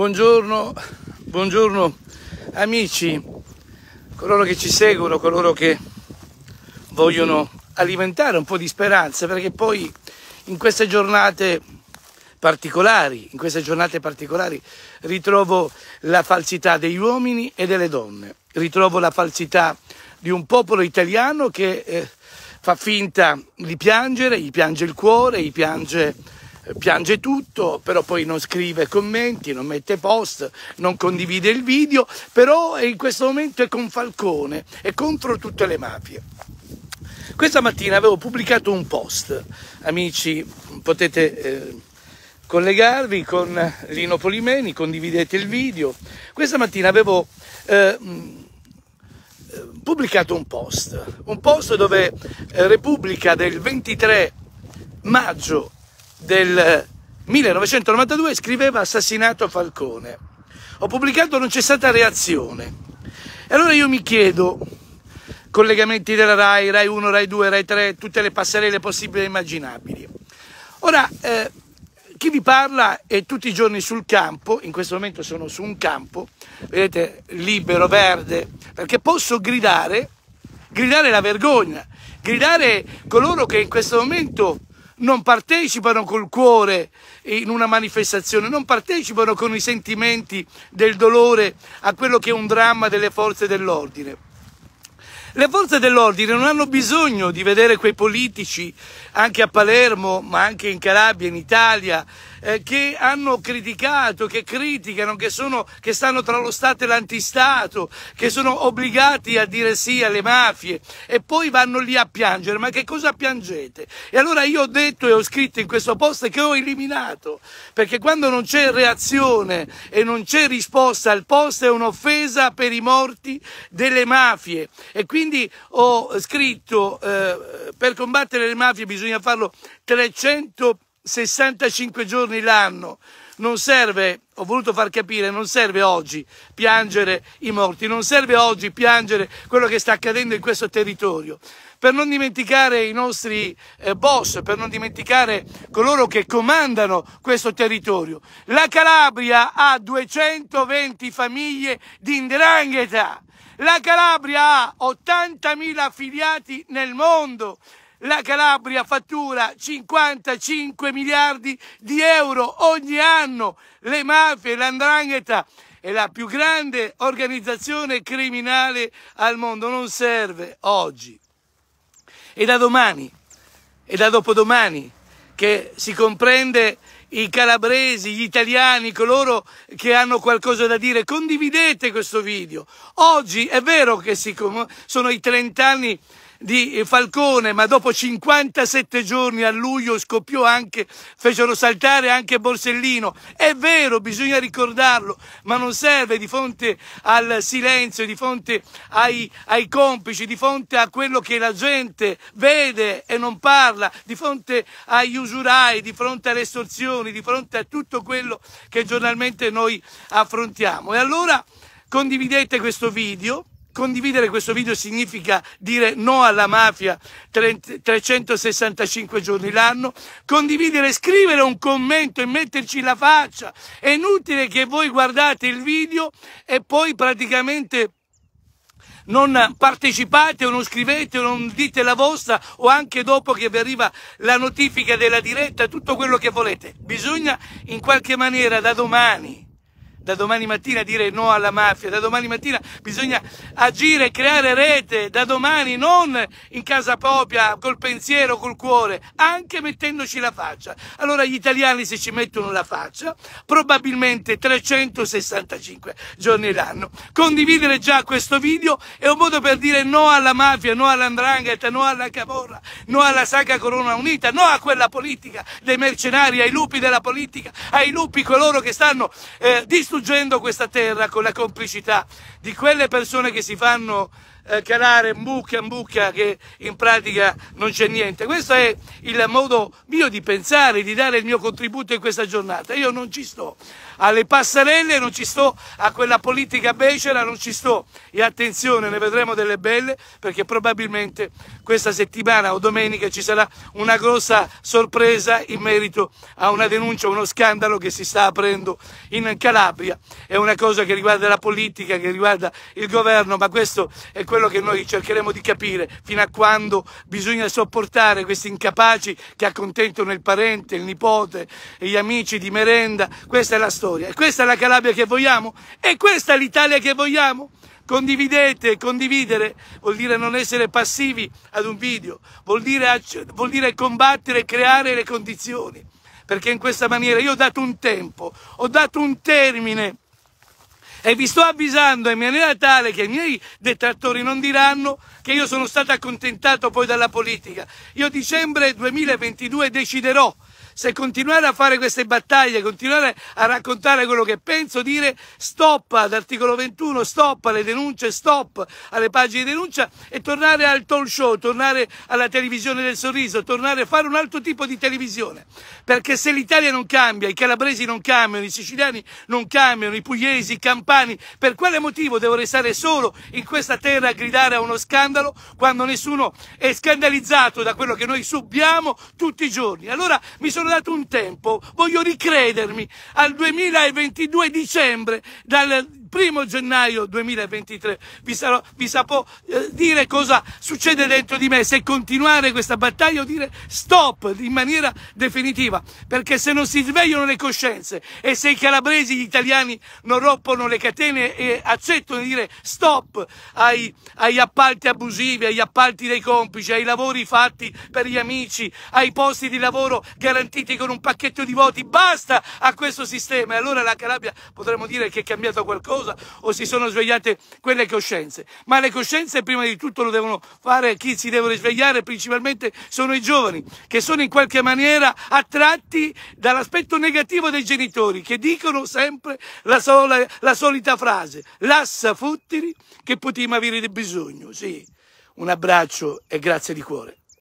Buongiorno, buongiorno amici, coloro che ci seguono, coloro che vogliono alimentare un po' di speranza, perché poi in queste giornate particolari, in queste giornate particolari ritrovo la falsità degli uomini e delle donne, ritrovo la falsità di un popolo italiano che eh, fa finta di piangere, gli piange il cuore, gli piange eh, piange tutto, però poi non scrive commenti, non mette post, non condivide il video, però in questo momento è con Falcone, è contro tutte le mafie. Questa mattina avevo pubblicato un post, amici, potete eh, collegarvi con Lino Polimeni, condividete il video. Questa mattina avevo eh, mm, eh pubblicato un post, un post dove eh, Repubblica del 23 maggio del 1992 scriveva Assassinato Falcone. Ho pubblicato Non c'è stata reazione. E allora io mi chiedo, collegamenti della RAI, RAI 1, RAI 2, RAI 3, tutte le passerelle possibili e immaginabili. Ora, eh, chi vi parla è tutti i giorni sul campo, in questo momento sono su un campo, vedete, libero, verde, perché posso gridare, gridare la vergogna, gridare coloro che in questo momento non partecipano col cuore in una manifestazione, non partecipano con i sentimenti del dolore a quello che è un dramma delle forze dell'ordine. Le forze dell'ordine non hanno bisogno di vedere quei politici anche a Palermo, ma anche in Calabria, in Italia, eh, che hanno criticato, che criticano, che, sono, che stanno tra lo Stato e l'antistato, che sono obbligati a dire sì alle mafie e poi vanno lì a piangere. Ma che cosa piangete? E allora io ho detto e ho scritto in questo post che ho eliminato, perché quando non c'è reazione e non c'è risposta al post è un'offesa per i morti delle mafie. E quindi ho scritto eh, per combattere le mafie bisogna farlo 300 persone 65 giorni l'anno. Non serve, ho voluto far capire, non serve oggi piangere i morti, non serve oggi piangere quello che sta accadendo in questo territorio. Per non dimenticare i nostri eh, boss, per non dimenticare coloro che comandano questo territorio. La Calabria ha 220 famiglie di indrangheta. La Calabria ha 80.000 affiliati nel mondo la Calabria fattura 55 miliardi di euro ogni anno. Le mafie, l'andrangheta è la più grande organizzazione criminale al mondo. Non serve oggi. E da domani, e da dopodomani, che si comprende i calabresi, gli italiani, coloro che hanno qualcosa da dire, condividete questo video. Oggi è vero che si sono i 30 anni di Falcone, ma dopo 57 giorni a luglio scoppiò anche, fecero saltare anche Borsellino. È vero, bisogna ricordarlo, ma non serve di fronte al silenzio, di fronte ai, ai complici, di fronte a quello che la gente vede e non parla, di fronte agli usurai, di fronte alle estorsioni, di fronte a tutto quello che giornalmente noi affrontiamo. E allora condividete questo video Condividere questo video significa dire no alla mafia 365 giorni l'anno. Condividere, scrivere un commento e metterci la faccia. È inutile che voi guardate il video e poi praticamente non partecipate o non scrivete o non dite la vostra o anche dopo che vi arriva la notifica della diretta, tutto quello che volete. Bisogna in qualche maniera da domani da domani mattina dire no alla mafia, da domani mattina bisogna agire, creare rete, da domani non in casa propria, col pensiero, col cuore, anche mettendoci la faccia. Allora gli italiani se ci mettono la faccia, probabilmente 365 giorni l'anno. Condividere già questo video è un modo per dire no alla mafia, no all'andrangheta, no alla camorra, no alla saga Corona Unita, no a quella politica dei mercenari, ai lupi della politica, ai lupi coloro che stanno eh, distruggendo distruggendo questa terra con la complicità di quelle persone che si fanno eh, calare bucca in bucca che in pratica non c'è niente. Questo è il modo mio di pensare, di dare il mio contributo in questa giornata. Io non ci sto alle passarelle, non ci sto a quella politica becera, non ci sto. E attenzione, ne vedremo delle belle perché probabilmente questa settimana o domenica ci sarà una grossa sorpresa in merito a una denuncia, uno scandalo che si sta aprendo in Calabria. È una cosa che riguarda la politica, che riguarda il governo, ma questo è quello che noi cercheremo di capire fino a quando bisogna sopportare questi incapaci che accontentano il parente, il nipote, gli amici di merenda. Questa è la storia. E questa è la Calabria che vogliamo? E questa è l'Italia che vogliamo? Condividete, condividere vuol dire non essere passivi ad un video, vuol dire, vuol dire combattere e creare le condizioni. Perché in questa maniera io ho dato un tempo, ho dato un termine e vi sto avvisando in maniera tale che i miei detrattori non diranno che io sono stato accontentato poi dalla politica. Io dicembre 2022 deciderò se continuare a fare queste battaglie, continuare a raccontare quello che penso, dire stop all'articolo 21, stop alle denunce, stop alle pagine di denuncia e tornare al talk show, tornare alla televisione del sorriso, tornare a fare un altro tipo di televisione. Perché se l'Italia non cambia, i calabresi non cambiano, i siciliani non cambiano, i pugliesi, i campani, per quale motivo devo restare solo in questa terra a gridare a uno scandalo quando nessuno è scandalizzato da quello che noi subiamo tutti i giorni? Allora mi sono dato un tempo, voglio ricredermi al 2022 dicembre dal primo gennaio 2023 vi, sarò, vi saprò eh, dire cosa succede dentro di me, se continuare questa battaglia o dire stop in maniera definitiva, perché se non si svegliano le coscienze e se i calabresi, gli italiani non rompono le catene e accettano di dire stop ai, agli appalti abusivi, agli appalti dei complici, ai lavori fatti per gli amici, ai posti di lavoro garantiti con un pacchetto di voti, basta a questo sistema e allora la Calabria potremmo dire che è cambiato qualcosa causa o si sono svegliate quelle coscienze. Ma le coscienze prima di tutto lo devono fare chi si deve svegliare, principalmente sono i giovani, che sono in qualche maniera attratti dall'aspetto negativo dei genitori, che dicono sempre la, sola, la solita frase, lassa futtili che potima avere bisogno. Sì, un abbraccio e grazie di cuore.